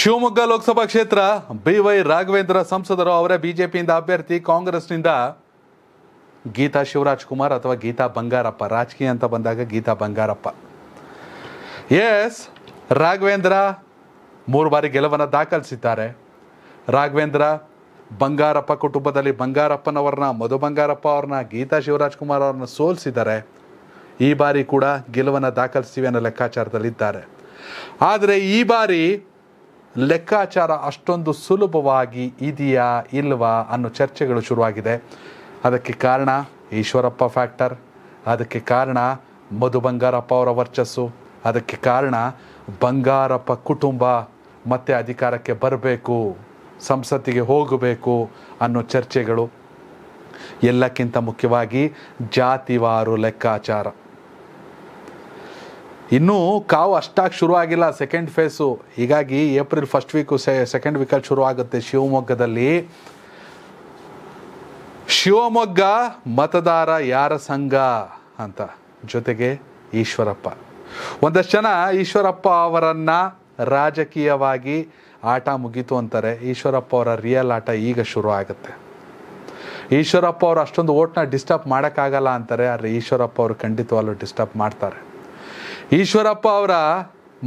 ಶಿವಮೊಗ್ಗ ಲೋಕಸಭಾ ಕ್ಷೇತ್ರ B Y Raghavendra ಸಂಸದರು ಅವರೇ ಬಿಜೆಪಿಯಿಂದ ಅಭ್ಯರ್ಥಿ ಕಾಂಗ್ರೆಸ್ನಿಂದ ಗೀತಾ ಶಿವರಾಜ್ ಕುಮಾರ್ ಅಥವಾ ಗೀತಾ ಬಂಗಾರಪ್ಪ ರಾಜಕೀಯ ಅಂತ ಬಂದಾಗ ಗೀತಾ ಬಂಗಾರಪ್ಪ ಎಸ್ ರಾಘವೇಂದ್ರ ಮೂರು ಬಾರಿ ಗೆಲುವನ್ನು ದಾಖಲಿಸಿದ್ದಾರೆ ರಾಘವೇಂದ್ರ ಬಂಗಾರಪ್ಪ ಕುಟುಂಬದಲ್ಲಿ ಬಂಗಾರಪ್ಪನವ್ರನ್ನ ಮಧು ಬಂಗಾರಪ್ಪ ಅವ್ರನ್ನ ಗೀತಾ ಶಿವರಾಜ್ ಕುಮಾರ್ ಅವ್ರನ್ನ ಸೋಲಿಸಿದ್ದಾರೆ ಈ ಬಾರಿ ಕೂಡ ಗೆಲುವನ್ನು ದಾಖಲಿಸ್ತೀವಿ ಅನ್ನೋ ಲೆಕ್ಕಾಚಾರದಲ್ಲಿದ್ದಾರೆ ಆದರೆ ಈ ಬಾರಿ ಲೆಕ್ಕಾಚಾರ ಅಷ್ಟೊಂದು ಸುಲಭವಾಗಿ ಇದೆಯಾ ಇಲ್ವಾ ಅನ್ನೋ ಚರ್ಚೆಗಳು ಶುರುವಾಗಿದೆ ಅದಕ್ಕೆ ಕಾರಣ ಈಶ್ವರಪ್ಪ ಫ್ಯಾಕ್ಟರ್ ಅದಕ್ಕೆ ಕಾರಣ ಮಧು ಬಂಗಾರಪ್ಪ ಅವರ ವರ್ಚಸ್ಸು ಅದಕ್ಕೆ ಕಾರಣ ಬಂಗಾರಪ್ಪ ಕುಟುಂಬ ಮತ್ತೆ ಅಧಿಕಾರಕ್ಕೆ ಬರಬೇಕು ಸಂಸತ್ತಿಗೆ ಹೋಗಬೇಕು ಅನ್ನೋ ಚರ್ಚೆಗಳು ಎಲ್ಲಕ್ಕಿಂತ ಮುಖ್ಯವಾಗಿ ಜಾತಿವಾರು ಲೆಕ್ಕಾಚಾರ ಇನ್ನೂ ಕಾವು ಅಷ್ಟಾಗಿ ಶುರು ಆಗಿಲ್ಲ ಸೆಕೆಂಡ್ ಫೇಸು ಹೀಗಾಗಿ ಏಪ್ರಿಲ್ ಫಸ್ಟ್ ವೀಕು ಸೆ ಸೆಕೆಂಡ್ ವೀಕಲ್ಲಿ ಶುರು ಆಗುತ್ತೆ ಶಿವಮೊಗ್ಗದಲ್ಲಿ ಶಿವಮೊಗ್ಗ ಮತದಾರ ಯಾರ ಸಂಘ ಅಂತ ಜೊತೆಗೆ ಈಶ್ವರಪ್ಪ ಒಂದಷ್ಟು ಜನ ಈಶ್ವರಪ್ಪ ಅವರನ್ನು ರಾಜಕೀಯವಾಗಿ ಆಟ ಮುಗೀತು ಅಂತಾರೆ ಈಶ್ವರಪ್ಪ ಅವರ ರಿಯಲ್ ಆಟ ಈಗ ಶುರು ಆಗುತ್ತೆ ಈಶ್ವರಪ್ಪ ಅವರು ಅಷ್ಟೊಂದು ಓಟ್ನ ಡಿಸ್ಟರ್ಬ್ ಮಾಡೋಕ್ಕಾಗಲ್ಲ ಅಂತಾರೆ ಆದರೆ ಈಶ್ವರಪ್ಪ ಅವರು ಖಂಡಿತವಾಗ್ಲೂ ಡಿಸ್ಟರ್ಬ್ ಮಾಡ್ತಾರೆ ಈಶ್ವರಪ್ಪ ಅವರ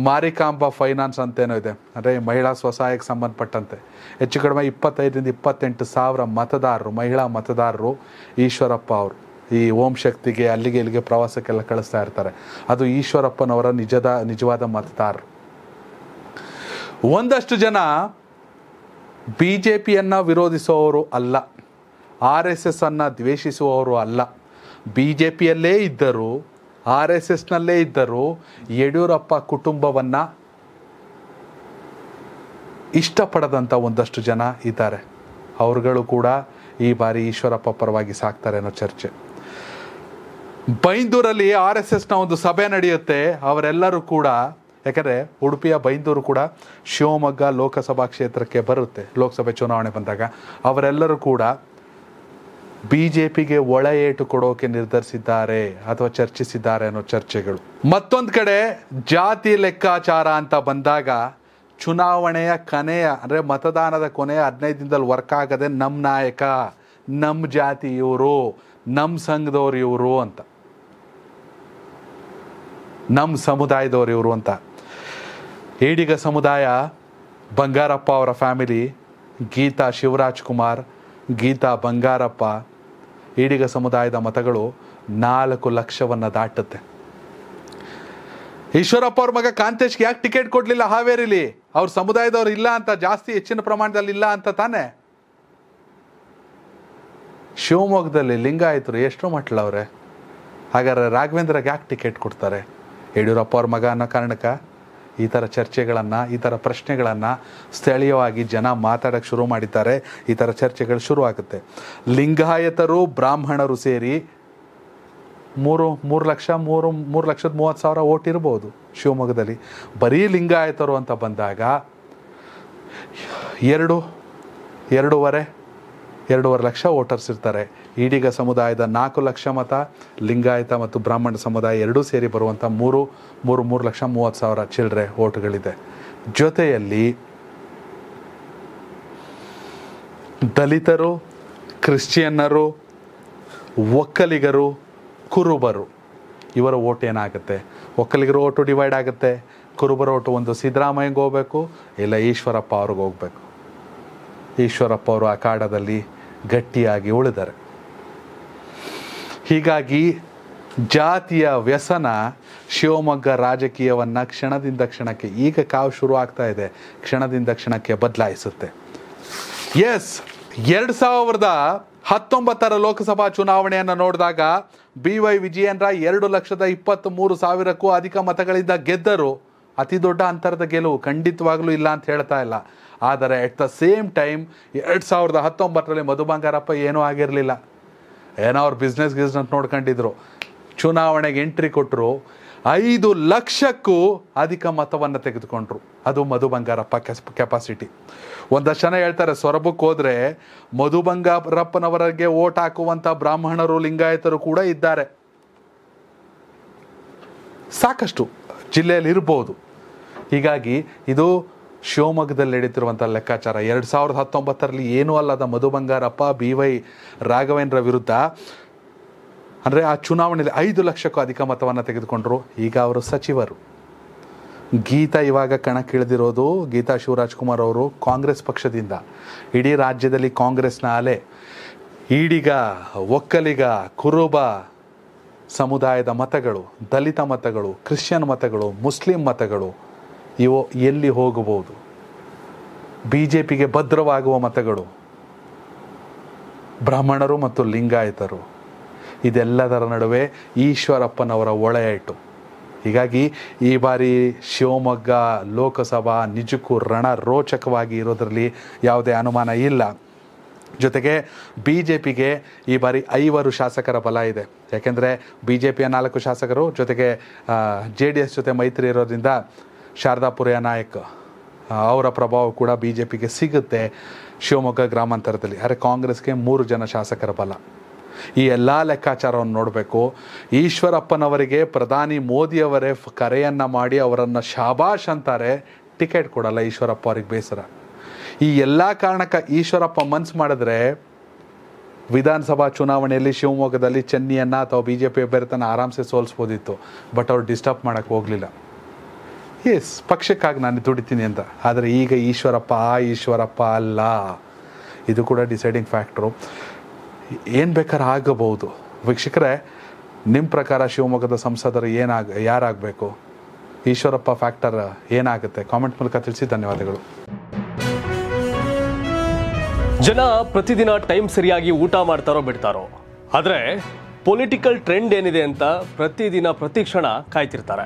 ಮಾರಿಕಾಂಬ ಫೈನಾನ್ಸ್ ಅಂತೇನೋ ಇದೆ ಅಂದರೆ ಮಹಿಳಾ ಸ್ವಸಹಾಯಕ್ಕೆ ಸಂಬಂಧಪಟ್ಟಂತೆ ಹೆಚ್ಚು ಕಡಿಮೆ ಇಪ್ಪತ್ತೈದರಿಂದ ಇಪ್ಪತ್ತೆಂಟು ಸಾವಿರ ಮತದಾರರು ಮಹಿಳಾ ಮತದಾರರು ಈಶ್ವರಪ್ಪ ಅವರು ಈ ಓಂ ಶಕ್ತಿಗೆ ಅಲ್ಲಿಗೆ ಇಲ್ಲಿಗೆ ಪ್ರವಾಸಕ್ಕೆಲ್ಲ ಕಳಿಸ್ತಾ ಇರ್ತಾರೆ ಅದು ಈಶ್ವರಪ್ಪನವರ ನಿಜದ ನಿಜವಾದ ಮತದಾರರು ಒಂದಷ್ಟು ಜನ ಬಿ ಜೆ ಪಿಯನ್ನು ವಿರೋಧಿಸುವವರು ಅಲ್ಲ ಆರ್ ಎಸ್ ಎಸ್ ಅನ್ನು ದ್ವೇಷಿಸುವವರು ಅಲ್ಲ ಬಿ ಜೆ ಪಿಯಲ್ಲೇ ಇದ್ದರು ಆರ್ ಎಸ್ ಎಸ್ನಲ್ಲೇ ಇದ್ದರೂ ಯಡಿಯೂರಪ್ಪ ಕುಟುಂಬವನ್ನು ಇಷ್ಟಪಡದಂಥ ಒಂದಷ್ಟು ಜನ ಇದ್ದಾರೆ ಅವರುಗಳು ಕೂಡ ಈ ಬಾರಿ ಈಶ್ವರಪ್ಪ ಪರವಾಗಿ ಸಾಕ್ತಾರೆ ಅನ್ನೋ ಚರ್ಚೆ ಬೈಂದೂರಲ್ಲಿ ಆರ್ ಎಸ್ ಎಸ್ನ ಒಂದು ಸಭೆ ನಡೆಯುತ್ತೆ ಅವರೆಲ್ಲರೂ ಕೂಡ ಯಾಕಂದರೆ ಉಡುಪಿಯ ಬೈಂದೂರು ಕೂಡ ಶಿವಮೊಗ್ಗ ಲೋಕಸಭಾ ಕ್ಷೇತ್ರಕ್ಕೆ ಬರುತ್ತೆ ಲೋಕಸಭೆ ಚುನಾವಣೆ ಬಂದಾಗ ಅವರೆಲ್ಲರೂ ಕೂಡ ಬಿ ಜೆ ಪಿಗೆ ಒಳ ಏಟು ಕೊಡೋಕೆ ನಿರ್ಧರಿಸಿದ್ದಾರೆ ಅಥವಾ ಚರ್ಚಿಸಿದ್ದಾರೆ ಅನ್ನೋ ಚರ್ಚೆಗಳು ಮತ್ತೊಂದು ಕಡೆ ಜಾತಿ ಲೆಕ್ಕಾಚಾರ ಅಂತ ಬಂದಾಗ ಚುನಾವಣೆಯ ಕೊನೆಯ ಅಂದರೆ ಮತದಾನದ ಕೊನೆಯ ಹದಿನೈದು ದಿನದಲ್ಲಿ ವರ್ಕ್ ಆಗದೆ ನಮ್ಮ ನಾಯಕ ನಮ್ಮ ಜಾತಿ ಇವರು ನಮ್ಮ ಸಂಘದವ್ರು ಇವರು ಅಂತ ನಮ್ಮ ಸಮುದಾಯದವ್ರು ಇವರು ಅಂತ ಏಡಿಗ ಸಮುದಾಯ ಬಂಗಾರಪ್ಪ ಅವರ ಫ್ಯಾಮಿಲಿ ಗೀತಾ ಶಿವರಾಜ್ ಕುಮಾರ್ ಗೀತಾ ಬಂಗಾರಪ್ಪ ಈಡಿಗ ಸಮುದಾಯದ ಮತಗಳು ನಾಲ್ಕು ಲಕ್ಷವನ್ನು ದಾಟುತ್ತೆ ಈಶ್ವರಪ್ಪ ಅವ್ರ ಮಗ ಕಾಂತೇಶ್ಗೆ ಯಾಕೆ ಟಿಕೆಟ್ ಕೊಡಲಿಲ್ಲ ಹಾವೇರಿಲಿ ಅವ್ರ ಸಮುದಾಯದವ್ರು ಇಲ್ಲ ಅಂತ ಜಾಸ್ತಿ ಹೆಚ್ಚಿನ ಪ್ರಮಾಣದಲ್ಲಿ ಇಲ್ಲ ಅಂತ ತಾನೆ ಶಿವಮೊಗ್ಗದಲ್ಲಿ ಲಿಂಗಾಯಿತರು ಎಷ್ಟು ಮಟ್ಲವ್ರೆ ಹಾಗಾದ್ರೆ ರಾಘವೇಂದ್ರಗೆ ಯಾಕೆ ಟಿಕೆಟ್ ಕೊಡ್ತಾರೆ ಯಡಿಯೂರಪ್ಪ ಅವ್ರ ಮಗ ಅನ್ನೋ ಕಾರಣಕ್ಕೆ ಈ ಥರ ಚರ್ಚೆಗಳನ್ನು ಈ ಥರ ಪ್ರಶ್ನೆಗಳನ್ನು ಸ್ಥಳೀಯವಾಗಿ ಜನ ಮಾತಾಡೋಕ್ಕೆ ಶುರು ಮಾಡಿದ್ದಾರೆ ಈ ಥರ ಚರ್ಚೆಗಳು ಶುರುವಾಗುತ್ತೆ ಲಿಂಗಾಯತರು ಬ್ರಾಹ್ಮಣರು ಸೇರಿ ಮೂರು ಮೂರು ಲಕ್ಷ ಮೂರು ಮೂರು ಲಕ್ಷದ ಮೂವತ್ತು ಸಾವಿರ ಓಟ್ ಇರ್ಬೋದು ಶಿವಮೊಗ್ಗದಲ್ಲಿ ಬರೀ ಲಿಂಗಾಯತರು ಅಂತ ಬಂದಾಗ ಎರಡು ಎರಡೂವರೆ ಎರಡೂವರೆ ಲಕ್ಷ ವೋಟರ್ಸ್ ಇರ್ತಾರೆ ಈಡಿಗ ಸಮುದಾಯದ ನಾಲ್ಕು ಲಕ್ಷ ಮತ ಲಿಂಗಾಯತ ಮತ್ತು ಬ್ರಾಹ್ಮಣ ಸಮುದಾಯ ಎರಡೂ ಸೇರಿ ಬರುವಂಥ ಮೂರು ಮೂರು ಮೂರು ಲಕ್ಷ ಮೂವತ್ತು ಸಾವಿರ ಚಿಲ್ಡ್ರೆ ಓಟುಗಳಿದೆ ಜೊತೆಯಲ್ಲಿ ದಲಿತರು ಕ್ರಿಶ್ಚಿಯನ್ನರು ಒಕ್ಕಲಿಗರು ಕುರುಬರು ಇವರ ಓಟ್ ಏನಾಗುತ್ತೆ ಒಕ್ಕಲಿಗರು ಓಟು ಡಿವೈಡ್ ಆಗುತ್ತೆ ಕುರುಬರ ಓಟು ಒಂದು ಸಿದ್ದರಾಮಯ್ಯಗೆ ಹೋಗಬೇಕು ಇಲ್ಲ ಈಶ್ವರಪ್ಪ ಅವ್ರಿಗೆ ಹೋಗಬೇಕು ಈಶ್ವರಪ್ಪ ಅವರು ಅಖಾಡದಲ್ಲಿ ಗಟ್ಟಿಯಾಗಿ ಉಳಿದಾರೆ ಹೀಗಾಗಿ ಜಾತಿಯ ವ್ಯಸನ ಶಿವಮೊಗ್ಗ ರಾಜಕೀಯವನ್ನು ಕ್ಷಣದಿಂದ ಕ್ಷಣಕ್ಕೆ ಈಗ ಕಾವು ಶುರು ಆಗ್ತಾ ಇದೆ ಕ್ಷಣದಿಂದ ಕ್ಷಣಕ್ಕೆ ಬದಲಾಯಿಸುತ್ತೆ ಎಸ್ ಎರಡು ಸಾವಿರದ ಹತ್ತೊಂಬತ್ತರ ಲೋಕಸಭಾ ಚುನಾವಣೆಯನ್ನು ನೋಡಿದಾಗ ಬಿ ವೈ ರಾಯ್ ಎರಡು ಲಕ್ಷದ ಇಪ್ಪತ್ತ್ ಮೂರು ಸಾವಿರಕ್ಕೂ ಅಧಿಕ ಮತಗಳಿಂದ ಗೆದ್ದರು ಅತಿ ದೊಡ್ಡ ಅಂತರದ ಗೆಲುವು ಖಂಡಿತವಾಗಲೂ ಇಲ್ಲ ಅಂತ ಹೇಳ್ತಾ ಇಲ್ಲ ಆದರೆ ಎಟ್ ದ ಸೇಮ್ ಟೈಮ್ ಎರಡು ಸಾವಿರದ ಹತ್ತೊಂಬತ್ತರಲ್ಲಿ ಮಧು ಬಂಗಾರಪ್ಪ ಏನೂ ಆಗಿರಲಿಲ್ಲ ಏನೋ ಅವ್ರು ಬಿಸ್ನೆಸ್ ಗಿಸ್ನೆಸ್ ನೋಡ್ಕೊಂಡಿದ್ರು ಚುನಾವಣೆಗೆ ಎಂಟ್ರಿ ಕೊಟ್ಟರು ಐದು ಲಕ್ಷಕ್ಕೂ ಅಧಿಕ ಮತವನ್ನು ತೆಗೆದುಕೊಂಡ್ರು ಅದು ಮಧು ಬಂಗಾರಪ್ಪ ಕೆಪಾಸಿಟಿ ಒಂದಷ್ಟು ಜನ ಹೇಳ್ತಾರೆ ಸೊರಬಕ್ಕೆ ಹೋದರೆ ಮಧು ಬಂಗಾರಪ್ಪನವರಿಗೆ ಓಟ್ ಹಾಕುವಂಥ ಬ್ರಾಹ್ಮಣರು ಲಿಂಗಾಯತರು ಕೂಡ ಇದ್ದಾರೆ ಸಾಕಷ್ಟು ಜಿಲ್ಲೆಯಲ್ಲಿ ಇರ್ಬೋದು ಹೀಗಾಗಿ ಇದು ಶಿವಮೊಗ್ಗದಲ್ಲಿ ನಡೀತಿರುವಂಥ ಲೆಕ್ಕಾಚಾರ ಎರಡು ಸಾವಿರದ ಹತ್ತೊಂಬತ್ತರಲ್ಲಿ ಏನೂ ಅಲ್ಲದ ಮಧು ಬಂಗಾರಪ್ಪ ಬಿ ವೈ ರಾಘವೇಂದ್ರ ವಿರುದ್ಧ ಅಂದರೆ ಆ ಚುನಾವಣೆಯಲ್ಲಿ ಐದು ಲಕ್ಷಕ್ಕೂ ಅಧಿಕ ಮತವನ್ನು ತೆಗೆದುಕೊಂಡರು ಈಗ ಅವರು ಸಚಿವರು ಗೀತಾ ಇವಾಗ ಕಣಕ್ಕಿಳಿದಿರೋದು ಗೀತಾ ಶಿವರಾಜ್ಕುಮಾರ್ ಅವರು ಕಾಂಗ್ರೆಸ್ ಪಕ್ಷದಿಂದ ಇಡೀ ರಾಜ್ಯದಲ್ಲಿ ಕಾಂಗ್ರೆಸ್ನ ಅಲೆ ಈಡಿಗ ಒಕ್ಕಲಿಗ ಕುರುಬ ಸಮುದಾಯದ ಮತಗಳು ದಲಿತ ಮತಗಳು ಕ್ರಿಶ್ಚಿಯನ್ ಮತಗಳು ಮುಸ್ಲಿಂ ಮತಗಳು ಇವು ಎಲ್ಲಿ ಹೋಗಬಹುದು ಬಿ ಜೆ ಪಿಗೆ ಭದ್ರವಾಗುವ ಮತಗಳು ಬ್ರಾಹ್ಮಣರು ಮತ್ತು ಲಿಂಗಾಯತರು ಇದೆಲ್ಲದರ ನಡುವೆ ಈಶ್ವರಪ್ಪನವರ ಒಳೆಯಿಟ್ಟು ಹೀಗಾಗಿ ಈ ಬಾರಿ ಶಿವಮೊಗ್ಗ ಲೋಕಸಭಾ ನಿಜಕ್ಕೂ ರಣ ರೋಚಕವಾಗಿ ಇರೋದರಲ್ಲಿ ಯಾವುದೇ ಅನುಮಾನ ಇಲ್ಲ ಜೊತೆಗೆ ಬಿ ಜೆ ಪಿಗೆ ಈ ಬಾರಿ ಐವರು ಶಾಸಕರ ಬಲ ಇದೆ ಯಾಕೆಂದರೆ ಬಿ ಜೆ ಪಿಯ ನಾಲ್ಕು ಶಾಸಕರು ಜೊತೆಗೆ ಜೆ ಡಿ ಎಸ್ ಜೊತೆ ಮೈತ್ರಿ ಇರೋದ್ರಿಂದ ಶಾರದಾಪುರಯ ನಾಯಕ್ ಅವರ ಪ್ರಭಾವ ಕೂಡ ಬಿ ಜೆ ಪಿಗೆ ಸಿಗುತ್ತೆ ಶಿವಮೊಗ್ಗ ಗ್ರಾಮಾಂತರದಲ್ಲಿ ಆದರೆ ಕಾಂಗ್ರೆಸ್ಗೆ ಮೂರು ಜನ ಶಾಸಕರ ಬಲ ಈ ಎಲ್ಲ ಲೆಕ್ಕಾಚಾರವನ್ನು ನೋಡಬೇಕು ಈಶ್ವರಪ್ಪನವರಿಗೆ ಪ್ರಧಾನಿ ಮೋದಿಯವರೇ ಕರೆಯನ್ನು ಮಾಡಿ ಅವರನ್ನು ಶಾಬಾಷ್ ಅಂತಾರೆ ಟಿಕೆಟ್ ಕೊಡಲ್ಲ ಈಶ್ವರಪ್ಪ ಅವ್ರಿಗೆ ಬೇಸರ ಈ ಎಲ್ಲ ಕಾರಣಕ್ಕ ಈಶ್ವರಪ್ಪ ಮನ್ಸು ಮಾಡಿದ್ರೆ ವಿಧಾನಸಭಾ ಚುನಾವಣೆಯಲ್ಲಿ ಶಿವಮೊಗ್ಗದಲ್ಲಿ ಚೆನ್ನಿಯನ್ನು ಅಥವಾ ಬಿ ಜೆ ಪಿ ಅಭ್ಯರ್ಥನ ಆರಾಮ್ಸೆ ಸೋಲಿಸ್ಬೋದಿತ್ತು ಬಟ್ ಅವ್ರು ಡಿಸ್ಟರ್ಬ್ ಮಾಡೋಕ್ಕೆ ಹೋಗಲಿಲ್ಲ ಎಸ್ ಪಕ್ಷಕ್ಕಾಗಿ ನಾನು ದುಡಿತೀನಿ ಅಂತ ಆದರೆ ಈಗ ಈಶ್ವರಪ್ಪ ಆ ಈಶ್ವರಪ್ಪ ಅಲ್ಲ ಇದು ಕೂಡ ಡಿಸೈಡಿಂಗ್ ಫ್ಯಾಕ್ಟ್ರು ಏನು ಬೇಕಾದ್ರೆ ಆಗಬಹುದು ವೀಕ್ಷಕರೇ ನಿಮ್ಮ ಪ್ರಕಾರ ಶಿವಮೊಗ್ಗದ ಸಂಸದರು ಏನಾಗ ಯಾರಾಗಬೇಕು ಈಶ್ವರಪ್ಪ ಫ್ಯಾಕ್ಟರ್ ಏನಾಗುತ್ತೆ ಕಾಮೆಂಟ್ ಮೂಲಕ ತಿಳಿಸಿ ಧನ್ಯವಾದಗಳು ಜನ ಪ್ರತಿದಿನ ಟೈಮ್ ಸರಿಯಾಗಿ ಊಟ ಮಾಡ್ತಾರೋ ಬಿಡ್ತಾರೋ ಆದರೆ ಪೊಲಿಟಿಕಲ್ ಟ್ರೆಂಡ್ ಏನಿದೆ ಅಂತ ಪ್ರತಿದಿನ ಪ್ರತಿ ಕ್ಷಣ ಕಾಯ್ತಿರ್ತಾರೆ